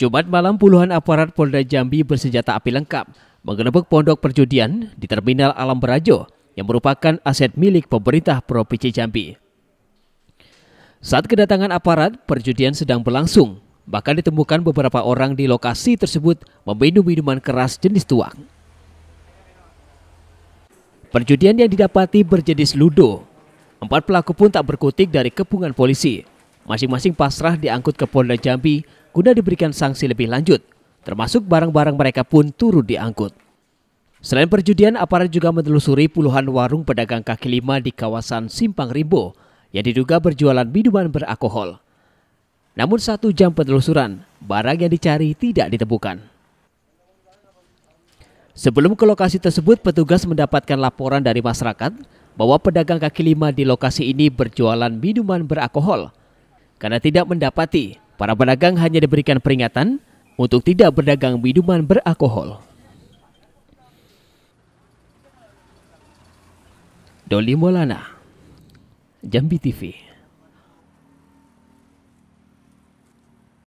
Jumat malam puluhan aparat Polda Jambi bersenjata api lengkap menggerebek pondok perjudian di Terminal Alam Berajo yang merupakan aset milik pemerintah Provinsi Jambi. Saat kedatangan aparat, perjudian sedang berlangsung. Bahkan ditemukan beberapa orang di lokasi tersebut meminum minuman keras jenis tuang. Perjudian yang didapati berjenis ludo. Empat pelaku pun tak berkutik dari kepungan polisi. Masing-masing pasrah diangkut ke Polda Jambi guna diberikan sanksi lebih lanjut, termasuk barang-barang mereka pun turut diangkut. Selain perjudian, aparat juga menelusuri puluhan warung pedagang kaki lima di kawasan Simpang Rimbo yang diduga berjualan minuman beralkohol. Namun satu jam penelusuran, barang yang dicari tidak ditemukan. Sebelum ke lokasi tersebut, petugas mendapatkan laporan dari masyarakat bahwa pedagang kaki lima di lokasi ini berjualan minuman beralkohol. Karena tidak mendapati Para pedagang hanya diberikan peringatan untuk tidak berdagang minuman beralkohol. Doli Molana, Jambi TV.